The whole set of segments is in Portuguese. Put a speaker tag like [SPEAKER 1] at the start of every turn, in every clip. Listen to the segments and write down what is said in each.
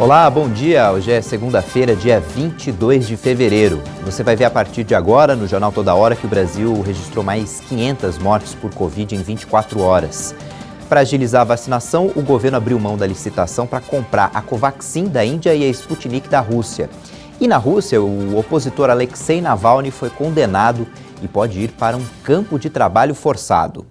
[SPEAKER 1] Olá, bom dia. Hoje é segunda-feira, dia 22 de fevereiro. Você vai ver a partir de agora no Jornal Toda Hora que o Brasil registrou mais 500 mortes por Covid em 24 horas. Para agilizar a vacinação, o governo abriu mão da licitação para comprar a Covaxin da Índia e a Sputnik da Rússia. E na Rússia, o opositor Alexei Navalny foi condenado e pode ir para um campo de trabalho forçado.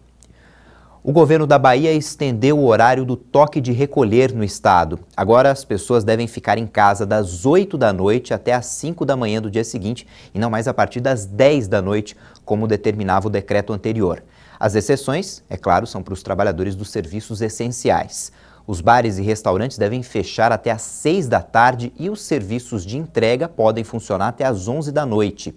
[SPEAKER 1] O governo da Bahia estendeu o horário do toque de recolher no estado. Agora as pessoas devem ficar em casa das 8 da noite até as 5 da manhã do dia seguinte e não mais a partir das 10 da noite, como determinava o decreto anterior. As exceções, é claro, são para os trabalhadores dos serviços essenciais. Os bares e restaurantes devem fechar até às 6 da tarde e os serviços de entrega podem funcionar até às 11 da noite.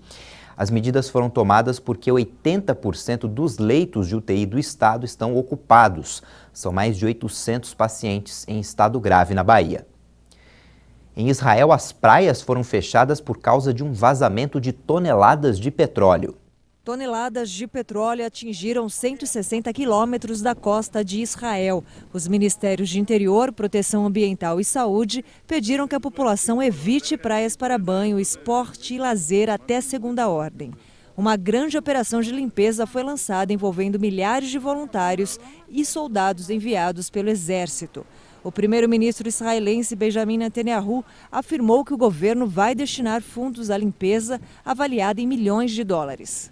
[SPEAKER 1] As medidas foram tomadas porque 80% dos leitos de UTI do estado estão ocupados. São mais de 800 pacientes em estado grave na Bahia. Em Israel, as praias foram fechadas por causa de um vazamento de toneladas de petróleo.
[SPEAKER 2] Toneladas de petróleo atingiram 160 quilômetros da costa de Israel. Os ministérios de Interior, Proteção Ambiental e Saúde pediram que a população evite praias para banho, esporte e lazer até segunda ordem. Uma grande operação de limpeza foi lançada envolvendo milhares de voluntários e soldados enviados pelo Exército. O primeiro-ministro israelense Benjamin Netanyahu afirmou que o governo vai destinar fundos à limpeza avaliada em milhões de dólares.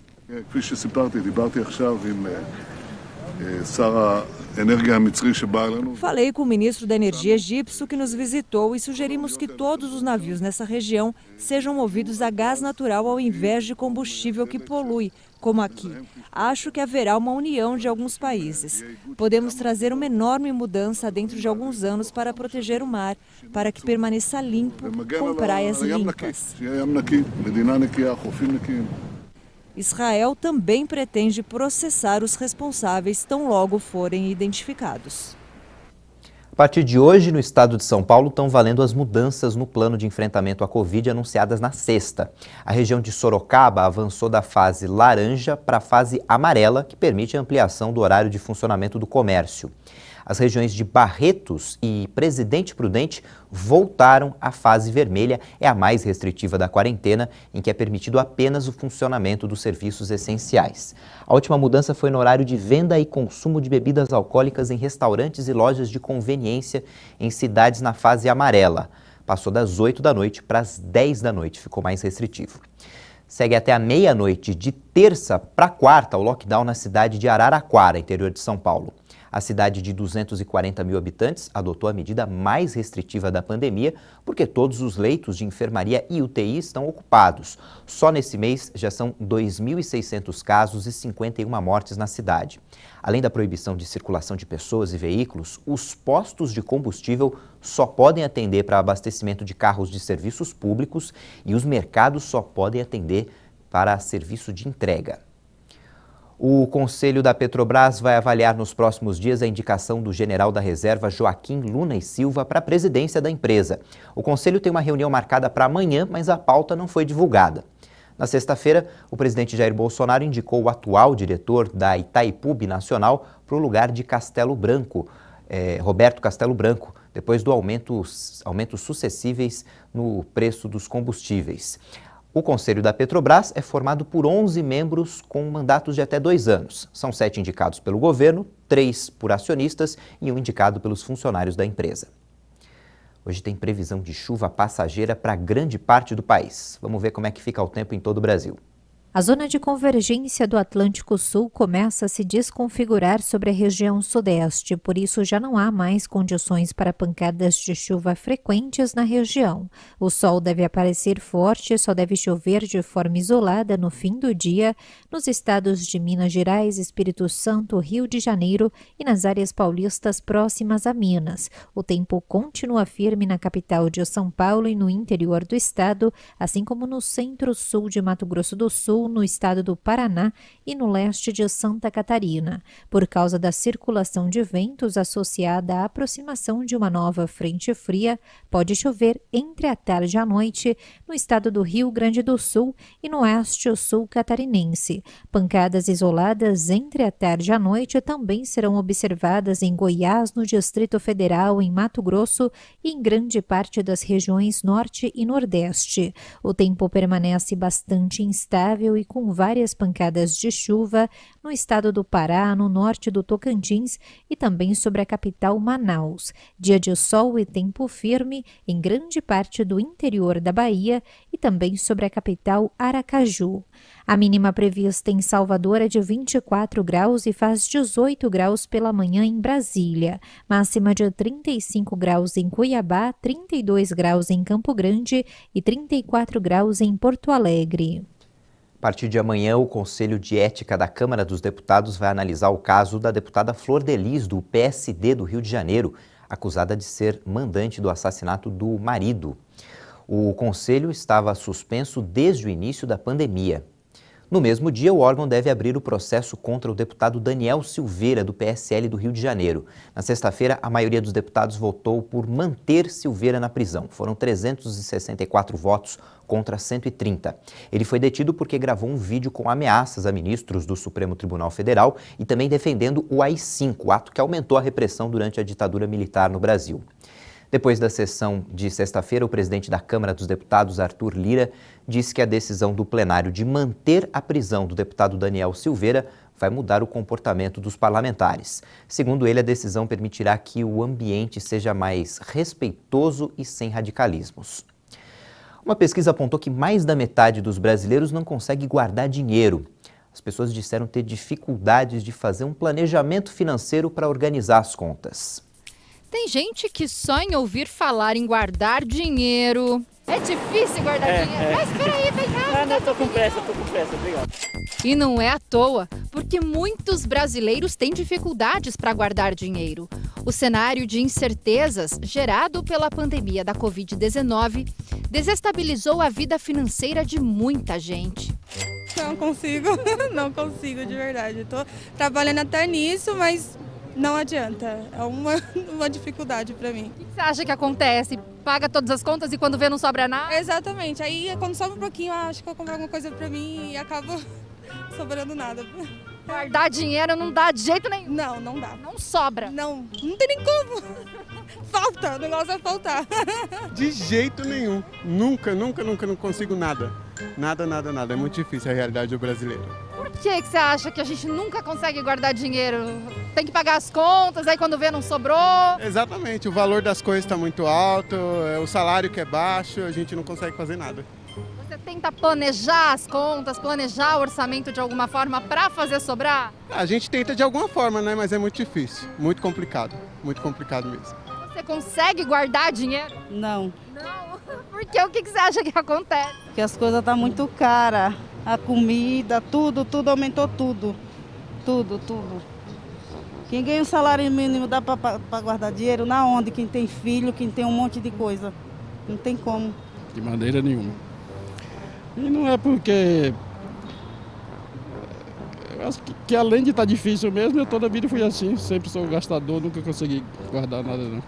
[SPEAKER 3] כפי שסיפרתי, דיברתי עכשיו עם שר
[SPEAKER 2] Falei com o ministro da Energia egípcio que nos visitou e sugerimos que todos os navios nessa região sejam movidos a gás natural ao invés de combustível que polui, como aqui. Acho que haverá uma união de alguns países. Podemos trazer uma enorme mudança dentro de alguns anos para proteger o mar, para que permaneça limpo, com praias limpas. Israel também pretende processar os responsáveis tão logo forem identificados.
[SPEAKER 1] A partir de hoje, no estado de São Paulo, estão valendo as mudanças no plano de enfrentamento à Covid anunciadas na sexta. A região de Sorocaba avançou da fase laranja para a fase amarela, que permite a ampliação do horário de funcionamento do comércio as regiões de Barretos e Presidente Prudente voltaram à fase vermelha, é a mais restritiva da quarentena, em que é permitido apenas o funcionamento dos serviços essenciais. A última mudança foi no horário de venda e consumo de bebidas alcoólicas em restaurantes e lojas de conveniência em cidades na fase amarela. Passou das 8 da noite para as 10 da noite, ficou mais restritivo. Segue até a meia-noite de terça para quarta o lockdown na cidade de Araraquara, interior de São Paulo. A cidade de 240 mil habitantes adotou a medida mais restritiva da pandemia, porque todos os leitos de enfermaria e UTI estão ocupados. Só nesse mês já são 2.600 casos e 51 mortes na cidade. Além da proibição de circulação de pessoas e veículos, os postos de combustível só podem atender para abastecimento de carros de serviços públicos e os mercados só podem atender para serviço de entrega. O Conselho da Petrobras vai avaliar nos próximos dias a indicação do general da reserva Joaquim Luna e Silva para a presidência da empresa. O Conselho tem uma reunião marcada para amanhã, mas a pauta não foi divulgada. Na sexta-feira, o presidente Jair Bolsonaro indicou o atual diretor da Itaipu Nacional para o lugar de Castelo Branco, eh, Roberto Castelo Branco, depois do aumento, aumentos sucessíveis no preço dos combustíveis. O Conselho da Petrobras é formado por 11 membros com mandatos de até dois anos. São sete indicados pelo governo, três por acionistas e um indicado pelos funcionários da empresa. Hoje tem previsão de chuva passageira para grande parte do país. Vamos ver como é que fica o tempo em todo o Brasil.
[SPEAKER 4] A zona de convergência do Atlântico Sul começa a se desconfigurar sobre a região sudeste, por isso já não há mais condições para pancadas de chuva frequentes na região. O sol deve aparecer forte e só deve chover de forma isolada no fim do dia nos estados de Minas Gerais, Espírito Santo, Rio de Janeiro e nas áreas paulistas próximas a Minas. O tempo continua firme na capital de São Paulo e no interior do estado, assim como no centro-sul de Mato Grosso do Sul Sul, no estado do Paraná e no leste de Santa Catarina, por causa da circulação de ventos associada à aproximação de uma nova frente fria, pode chover entre a tarde e a noite no estado do Rio Grande do Sul e no oeste sul catarinense. Pancadas isoladas entre a tarde e a noite também serão observadas em Goiás, no Distrito Federal, em Mato Grosso e em grande parte das regiões norte e nordeste. O tempo permanece bastante instável e com várias pancadas de chuva no estado do Pará, no norte do Tocantins e também sobre a capital Manaus. Dia de sol e tempo firme em grande parte do interior da Bahia e também sobre a capital Aracaju. A mínima prevista em Salvador é de 24 graus e faz 18 graus pela manhã em Brasília, máxima de 35 graus em Cuiabá, 32 graus em Campo Grande e 34 graus em Porto Alegre.
[SPEAKER 1] A partir de amanhã, o Conselho de Ética da Câmara dos Deputados vai analisar o caso da deputada Flor Delis, do PSD do Rio de Janeiro, acusada de ser mandante do assassinato do marido. O conselho estava suspenso desde o início da pandemia. No mesmo dia, o órgão deve abrir o processo contra o deputado Daniel Silveira, do PSL do Rio de Janeiro. Na sexta-feira, a maioria dos deputados votou por manter Silveira na prisão. Foram 364 votos contra 130. Ele foi detido porque gravou um vídeo com ameaças a ministros do Supremo Tribunal Federal e também defendendo o AI-5, ato que aumentou a repressão durante a ditadura militar no Brasil. Depois da sessão de sexta-feira, o presidente da Câmara dos Deputados, Arthur Lira, disse que a decisão do plenário de manter a prisão do deputado Daniel Silveira vai mudar o comportamento dos parlamentares. Segundo ele, a decisão permitirá que o ambiente seja mais respeitoso e sem radicalismos. Uma pesquisa apontou que mais da metade dos brasileiros não consegue guardar dinheiro. As pessoas disseram ter dificuldades de fazer um planejamento financeiro para organizar as contas.
[SPEAKER 5] Tem gente que só em ouvir falar em guardar dinheiro. É difícil guardar é, dinheiro. É. Mas peraí, vem cá. Ah, não, tô com pressa, tô com pressa, obrigado. E não é à toa, porque muitos brasileiros têm dificuldades para guardar dinheiro. O cenário de incertezas gerado pela pandemia da Covid-19 desestabilizou a vida financeira de
[SPEAKER 6] muita gente. Não consigo, não consigo de verdade. Estou trabalhando até nisso, mas não adianta. É uma, uma dificuldade para mim. O que você acha que acontece? Paga todas as contas e quando vê não sobra nada? Exatamente. Aí é quando sobra um pouquinho, ah, acho que vou comprar alguma coisa para mim e acabo sobrando nada.
[SPEAKER 5] Guardar dinheiro não dá de jeito nenhum. Não, não dá. Não sobra. Não, não tem nem como. Falta, o negócio é faltar.
[SPEAKER 1] De jeito nenhum. Nunca, nunca, nunca não consigo nada. Nada, nada, nada. É muito difícil a realidade brasileira.
[SPEAKER 5] Por que, que você acha que a gente nunca consegue guardar dinheiro? Tem que pagar as contas, aí quando vê não sobrou.
[SPEAKER 1] Exatamente, o valor das coisas está muito alto, é, o salário que é baixo, a gente não consegue fazer nada.
[SPEAKER 5] Você tenta planejar as contas, planejar o orçamento de alguma forma para fazer sobrar?
[SPEAKER 1] A gente tenta de alguma forma, né? Mas é muito difícil, muito complicado, muito complicado mesmo.
[SPEAKER 5] Você consegue guardar dinheiro?
[SPEAKER 3] Não. Não?
[SPEAKER 5] Porque O que, que você acha que acontece?
[SPEAKER 3] Que as coisas estão tá muito caras. A comida, tudo, tudo aumentou tudo. Tudo, tudo. Quem ganha um salário mínimo dá para guardar dinheiro na onde? Quem tem filho, quem tem um monte de coisa. Não tem como.
[SPEAKER 7] De maneira nenhuma. E não é porque. Eu acho que, que além de estar tá difícil mesmo, eu toda a vida fui assim. Sempre sou gastador, nunca consegui guardar nada não.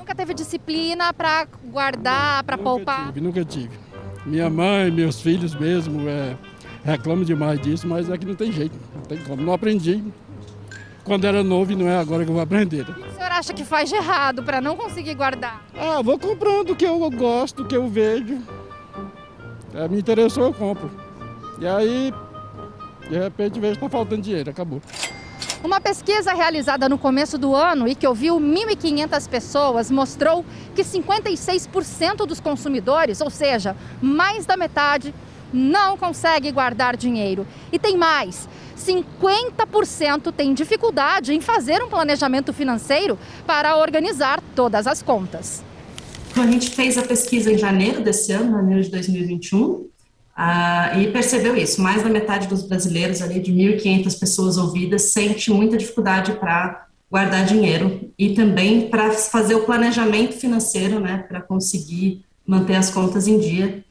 [SPEAKER 5] Nunca teve disciplina para guardar, para poupar? Tive,
[SPEAKER 7] nunca tive. Minha mãe, meus filhos mesmo é, reclamam demais disso, mas é que não tem jeito, não tem como. Não aprendi quando era novo e não é agora que eu vou aprender. O que
[SPEAKER 5] o senhor acha que faz de errado para não conseguir guardar? Ah, vou comprando o que eu gosto, o que eu vejo.
[SPEAKER 7] É, me interessou, eu compro. E aí, de repente, vejo que está faltando dinheiro, acabou.
[SPEAKER 5] Uma pesquisa realizada no começo do ano e que ouviu 1.500 pessoas mostrou que 56% dos consumidores, ou seja, mais da metade, não consegue guardar dinheiro. E tem mais: 50% tem dificuldade em fazer um planejamento financeiro para organizar todas as contas.
[SPEAKER 3] A gente fez a pesquisa em janeiro desse ano, janeiro de 2021, Uh, ah, e percebeu isso, mais da metade dos brasileiros, ali de 1.500 pessoas ouvidas, sente muita dificuldade para guardar dinheiro e também para fazer o planejamento financeiro, né, para conseguir manter as contas em dia.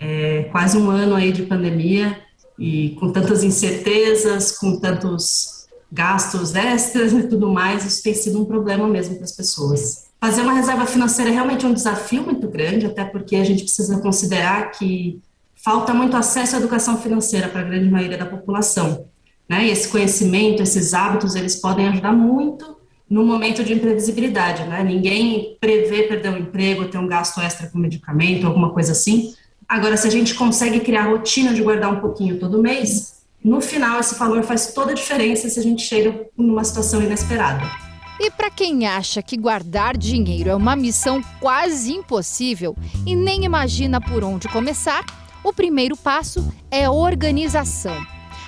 [SPEAKER 3] É quase um ano aí de pandemia e com tantas incertezas, com tantos gastos extras e tudo mais, isso tem sido um problema mesmo para as pessoas. Fazer uma reserva financeira é realmente um desafio muito grande, até porque a gente precisa considerar que falta muito acesso à educação financeira para a grande maioria da população. Né? E esse conhecimento, esses hábitos, eles podem ajudar muito no momento de imprevisibilidade, né? Ninguém prevê perder um emprego, ter um gasto extra com medicamento, alguma coisa assim. Agora, se a gente consegue criar a rotina de guardar um pouquinho todo mês, no final esse valor faz toda a diferença se a gente chega numa situação inesperada.
[SPEAKER 5] E para quem acha que guardar dinheiro é uma missão quase impossível e nem imagina por onde começar, o primeiro passo é organização.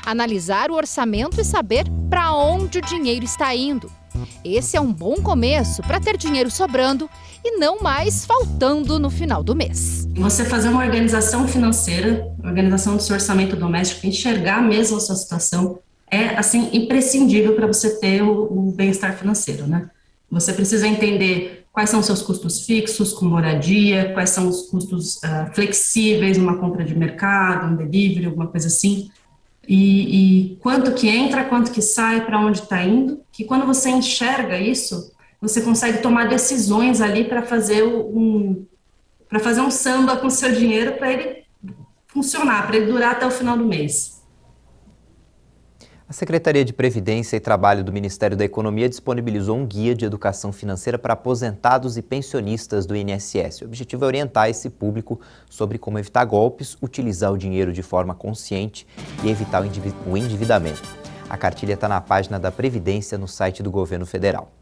[SPEAKER 5] Analisar o orçamento e saber para onde o dinheiro está indo. Esse é um bom começo para ter dinheiro sobrando e não mais faltando no final do mês.
[SPEAKER 3] Você fazer uma organização financeira, organização do seu orçamento doméstico, enxergar mesmo a sua situação é assim imprescindível para você ter o, o bem-estar financeiro, né? Você precisa entender quais são os seus custos fixos com moradia, quais são os custos uh, flexíveis numa compra de mercado, um delivery, alguma coisa assim, e, e quanto que entra, quanto que sai, para onde está indo, que quando você enxerga isso, você consegue tomar decisões ali para fazer um para fazer um samba com seu dinheiro para ele funcionar, para ele durar até o final do mês.
[SPEAKER 1] A Secretaria de Previdência e Trabalho do Ministério da Economia disponibilizou um guia de educação financeira para aposentados e pensionistas do INSS. O objetivo é orientar esse público sobre como evitar golpes, utilizar o dinheiro de forma consciente e evitar o endividamento. A cartilha está na página da Previdência no site do governo federal.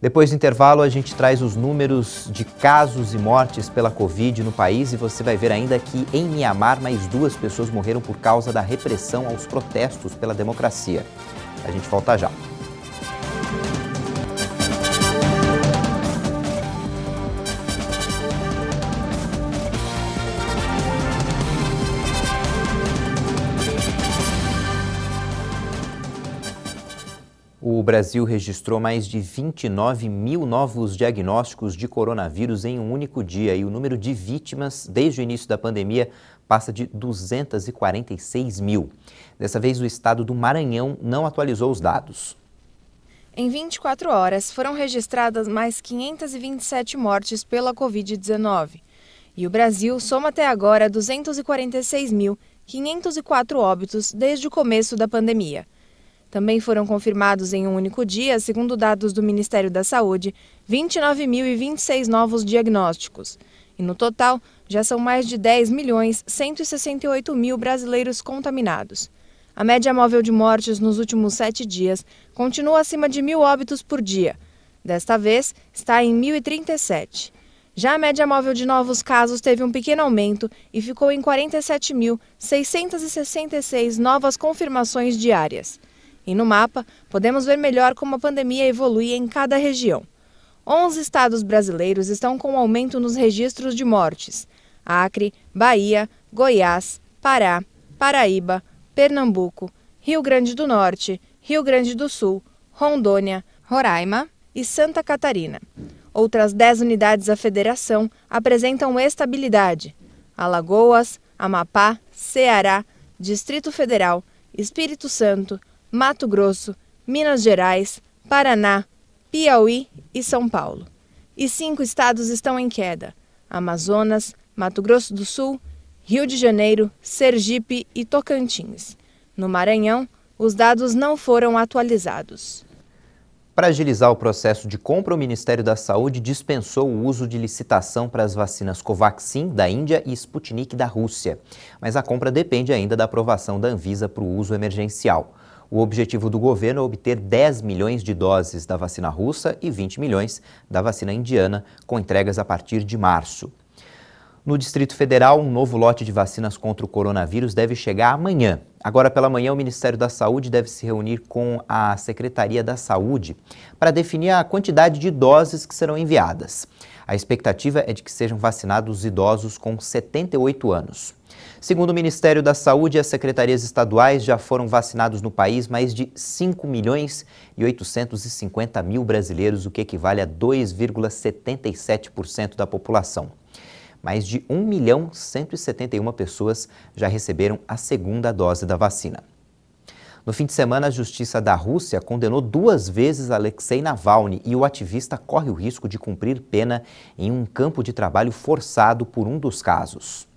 [SPEAKER 1] Depois do intervalo, a gente traz os números de casos e mortes pela Covid no país e você vai ver ainda que em Mianmar mais duas pessoas morreram por causa da repressão aos protestos pela democracia. A gente volta já. Brasil registrou mais de 29 mil novos diagnósticos de coronavírus em um único dia e o número de vítimas desde o início da pandemia passa de 246 mil. Dessa vez, o estado do Maranhão não atualizou os dados.
[SPEAKER 6] Em 24 horas, foram registradas mais 527 mortes pela Covid-19. E o Brasil soma até agora 246.504 óbitos desde o começo da pandemia. Também foram confirmados em um único dia, segundo dados do Ministério da Saúde, 29.026 novos diagnósticos. E no total, já são mais de 10 milhões 168 mil brasileiros contaminados. A média móvel de mortes nos últimos sete dias continua acima de mil óbitos por dia. Desta vez, está em 1.037. Já a média móvel de novos casos teve um pequeno aumento e ficou em 47.666 novas confirmações diárias. E no mapa, podemos ver melhor como a pandemia evolui em cada região. 11 estados brasileiros estão com aumento nos registros de mortes: Acre, Bahia, Goiás, Pará, Paraíba, Pernambuco, Rio Grande do Norte, Rio Grande do Sul, Rondônia, Roraima e Santa Catarina. Outras 10 unidades da federação apresentam estabilidade: Alagoas, Amapá, Ceará, Distrito Federal, Espírito Santo, Mato Grosso, Minas Gerais, Paraná, Piauí e São Paulo. E cinco estados estão em queda: Amazonas, Mato Grosso do Sul, Rio de Janeiro, Sergipe e Tocantins. No Maranhão, os dados não foram atualizados.
[SPEAKER 1] Para agilizar o processo de compra, o Ministério da Saúde dispensou o uso de licitação para as vacinas Covaxin da Índia e Sputnik da Rússia. Mas a compra depende ainda da aprovação da Anvisa para o uso emergencial. O objetivo do governo é obter 10 milhões de doses da vacina russa e 20 milhões da vacina indiana, com entregas a partir de março. No Distrito Federal, um novo lote de vacinas contra o coronavírus deve chegar amanhã. Agora pela manhã, o Ministério da Saúde deve se reunir com a Secretaria da Saúde para definir a quantidade de doses que serão enviadas. A expectativa é de que sejam vacinados idosos com 78 anos. Segundo o Ministério da Saúde, as secretarias estaduais já foram vacinados no país mais de 5 milhões e 850 mil brasileiros, o que equivale a 2,77% da população. Mais de 1 milhão 171 pessoas já receberam a segunda dose da vacina. No fim de semana, a Justiça da Rússia condenou duas vezes Alexei Navalny e o ativista corre o risco de cumprir pena em um campo de trabalho forçado por um dos casos.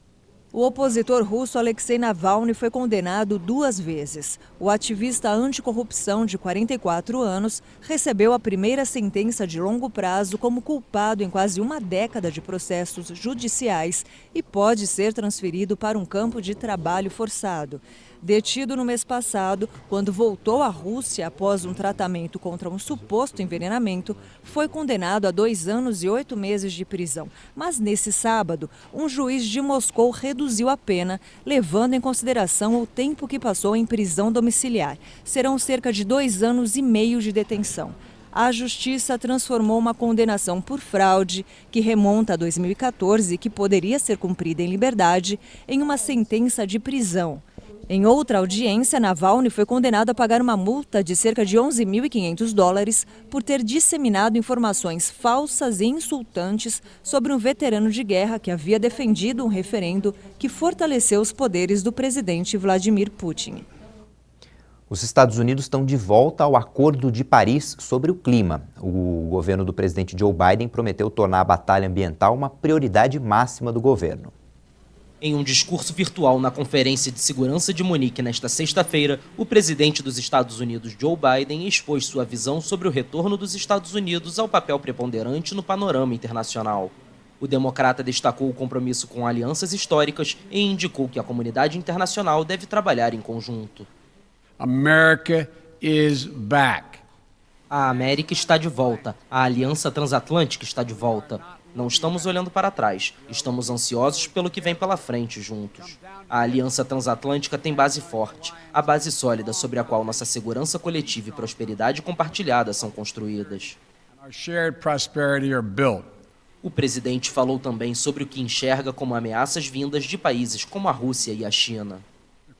[SPEAKER 2] O opositor russo Alexei Navalny foi condenado duas vezes. O ativista anticorrupção de 44 anos recebeu a primeira sentença de longo prazo como culpado em quase uma década de processos judiciais e pode ser transferido para um campo de trabalho forçado. Detido no mês passado, quando voltou à Rússia após um tratamento contra um suposto envenenamento, foi condenado a dois anos e oito meses de prisão. Mas nesse sábado, um juiz de Moscou reduziu reduziu a pena, levando em consideração o tempo que passou em prisão domiciliar. Serão cerca de dois anos e meio de detenção a Justiça transformou uma condenação por fraude, que remonta a 2014 que poderia ser cumprida em liberdade, em uma sentença de prisão. Em outra audiência, Navalny foi condenado a pagar uma multa de cerca de 11.500 dólares por ter disseminado informações falsas e insultantes sobre um veterano de guerra que havia defendido um referendo que fortaleceu os poderes do presidente Vladimir Putin.
[SPEAKER 1] Os Estados Unidos estão de volta ao Acordo de Paris sobre o clima. O governo do presidente Joe Biden prometeu tornar a batalha ambiental uma prioridade máxima do governo.
[SPEAKER 7] Em um discurso virtual na Conferência de Segurança de Munique nesta sexta-feira, o presidente dos Estados Unidos, Joe Biden, expôs sua visão sobre o retorno dos Estados Unidos ao papel preponderante no panorama internacional. O democrata destacou o compromisso com alianças históricas e indicou que a comunidade internacional deve trabalhar em conjunto. America is back. A América está de volta. A Aliança Transatlântica está de volta. Não estamos olhando para trás, estamos ansiosos pelo que vem pela frente juntos. A Aliança Transatlântica tem base forte, a base sólida sobre a qual nossa segurança coletiva e prosperidade compartilhada são construídas. O presidente falou também sobre o que enxerga como ameaças vindas de países como a Rússia e a China.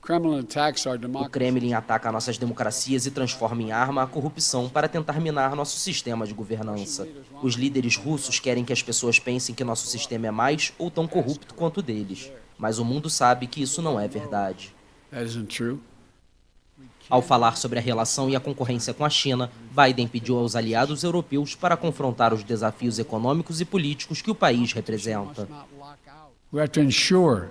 [SPEAKER 7] O Kremlin ataca nossas democracias e transforma em arma a corrupção para tentar minar nosso sistema de governança. Os líderes russos querem que as pessoas pensem que nosso sistema é mais ou tão corrupto quanto o deles. Mas o mundo sabe que isso não é verdade. Ao falar sobre a relação e a concorrência com a China, Biden pediu aos aliados europeus para confrontar os desafios econômicos e políticos que o país representa.
[SPEAKER 6] We have to ensure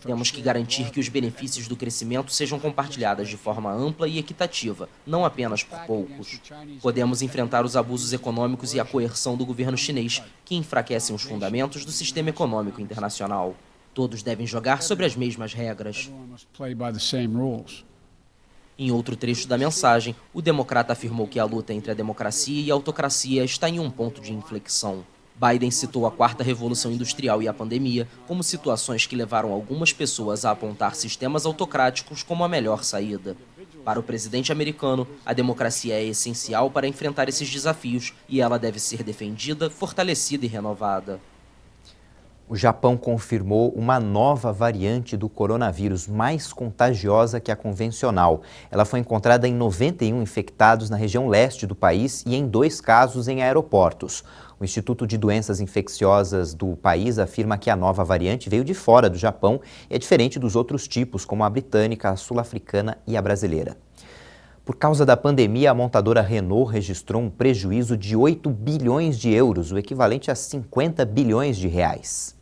[SPEAKER 7] temos que garantir que os benefícios do crescimento sejam compartilhados de forma ampla e equitativa, não apenas por poucos. Podemos enfrentar os abusos econômicos e a coerção do governo chinês, que enfraquecem os fundamentos do sistema econômico internacional. Todos devem jogar sobre as mesmas regras. Em outro trecho da mensagem, o democrata afirmou que a luta entre a democracia e a autocracia está em um ponto de inflexão. Biden citou a quarta revolução industrial e a pandemia como situações que levaram algumas pessoas a apontar sistemas autocráticos como a melhor saída. Para o presidente americano, a democracia é essencial para enfrentar esses desafios e ela deve ser defendida, fortalecida e renovada
[SPEAKER 1] o Japão confirmou uma nova variante do coronavírus, mais contagiosa que a convencional. Ela foi encontrada em 91 infectados na região leste do país e em dois casos em aeroportos. O Instituto de Doenças Infecciosas do país afirma que a nova variante veio de fora do Japão e é diferente dos outros tipos, como a britânica, a sul-africana e a brasileira. Por causa da pandemia, a montadora Renault registrou um prejuízo de 8 bilhões de euros, o equivalente a 50 bilhões de reais.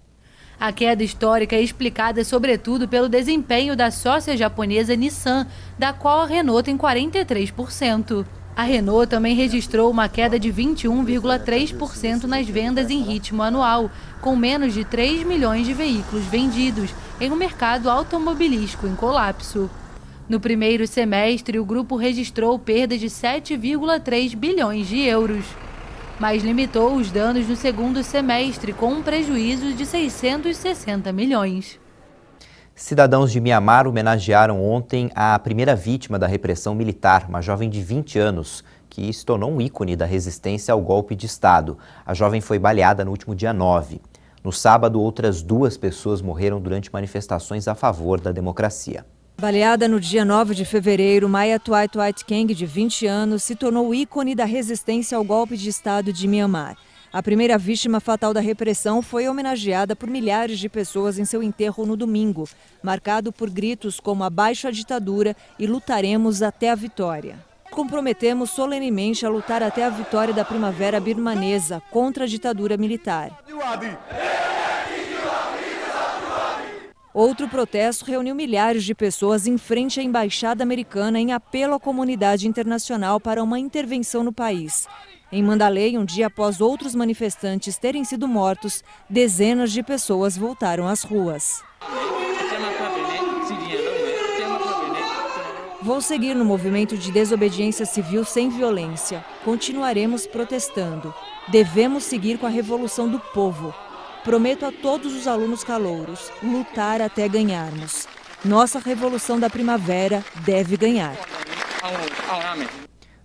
[SPEAKER 5] A queda histórica é explicada sobretudo pelo desempenho da sócia japonesa Nissan, da qual a Renault tem 43%. A Renault também registrou uma queda de 21,3% nas vendas em ritmo anual, com menos de 3 milhões de veículos vendidos, em um mercado automobilístico em colapso. No primeiro semestre, o grupo registrou perda de 7,3 bilhões de euros mas limitou os danos no segundo semestre com um prejuízo de 660 milhões.
[SPEAKER 1] Cidadãos de Mianmar homenagearam ontem a primeira vítima da repressão militar, uma jovem de 20 anos, que se tornou um ícone da resistência ao golpe de Estado. A jovem foi baleada no último dia 9. No sábado, outras duas pessoas morreram durante manifestações a favor da democracia.
[SPEAKER 2] Baleada no dia 9 de fevereiro, Maya Twai Twait Keng, de 20 anos, se tornou ícone da resistência ao golpe de Estado de Myanmar. A primeira vítima fatal da repressão foi homenageada por milhares de pessoas em seu enterro no domingo, marcado por gritos como abaixo a ditadura e lutaremos até a vitória. Comprometemos solenemente a lutar até a vitória da primavera birmanesa contra a ditadura militar. Outro protesto reuniu milhares de pessoas em frente à embaixada americana em apelo à comunidade internacional para uma intervenção no país. Em Mandalay, um dia após outros manifestantes terem sido mortos, dezenas de pessoas voltaram às ruas. Vou seguir no movimento de desobediência civil sem violência. Continuaremos protestando. Devemos seguir com a revolução do povo. Prometo a todos os alunos calouros lutar até ganharmos. Nossa revolução da primavera deve ganhar.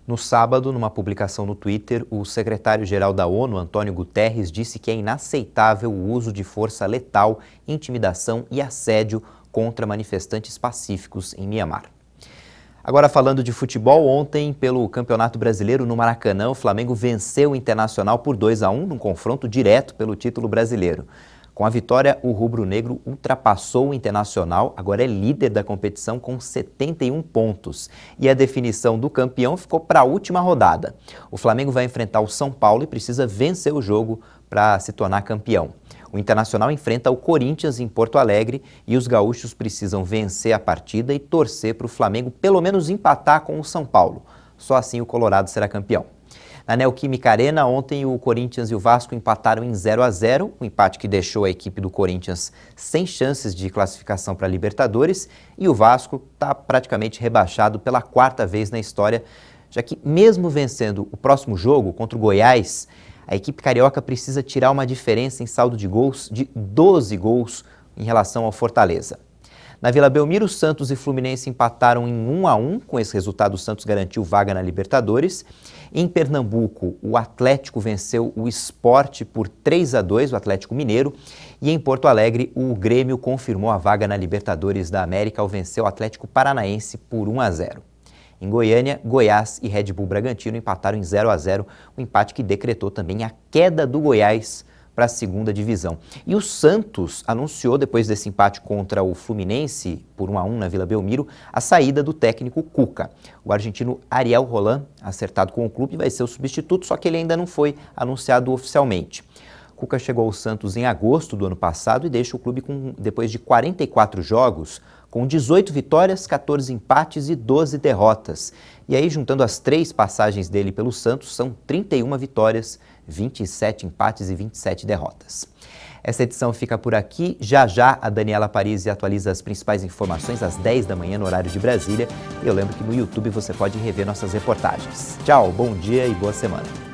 [SPEAKER 1] No sábado, numa publicação no Twitter, o secretário-geral da ONU, Antônio Guterres, disse que é inaceitável o uso de força letal, intimidação e assédio contra manifestantes pacíficos em Mianmar. Agora falando de futebol, ontem pelo Campeonato Brasileiro no Maracanã, o Flamengo venceu o Internacional por 2 a 1 num confronto direto pelo título brasileiro. Com a vitória, o rubro-negro ultrapassou o Internacional, agora é líder da competição com 71 pontos. E a definição do campeão ficou para a última rodada. O Flamengo vai enfrentar o São Paulo e precisa vencer o jogo para se tornar campeão. O Internacional enfrenta o Corinthians em Porto Alegre e os gaúchos precisam vencer a partida e torcer para o Flamengo pelo menos empatar com o São Paulo. Só assim o Colorado será campeão. Na Neoquímica Arena, ontem o Corinthians e o Vasco empataram em 0 a 0, um empate que deixou a equipe do Corinthians sem chances de classificação para a Libertadores, e o Vasco está praticamente rebaixado pela quarta vez na história, já que mesmo vencendo o próximo jogo contra o Goiás, a equipe carioca precisa tirar uma diferença em saldo de gols de 12 gols em relação ao Fortaleza. Na Vila Belmiro, Santos e Fluminense empataram em 1 a 1. Com esse resultado, o Santos garantiu vaga na Libertadores. Em Pernambuco, o Atlético venceu o Esporte por 3 a 2, o Atlético Mineiro. E em Porto Alegre, o Grêmio confirmou a vaga na Libertadores da América ao vencer o Atlético Paranaense por 1 a 0. Em Goiânia, Goiás e Red Bull Bragantino empataram em 0 a 0, um empate que decretou também a queda do Goiás para a segunda divisão. E o Santos anunciou, depois desse empate contra o Fluminense, por 1 a 1 na Vila Belmiro, a saída do técnico Cuca. O argentino Ariel Roland, acertado com o clube, vai ser o substituto, só que ele ainda não foi anunciado oficialmente. Cuca chegou ao Santos em agosto do ano passado e deixa o clube com, depois de 44 jogos, com 18 vitórias, 14 empates e 12 derrotas. E aí, juntando as três passagens dele pelo Santos, são 31 vitórias, 27 empates e 27 derrotas. Essa edição fica por aqui. Já já a Daniela Paris atualiza as principais informações às 10 da manhã no horário de Brasília. E eu lembro que no YouTube você pode rever nossas reportagens. Tchau, bom dia e boa semana.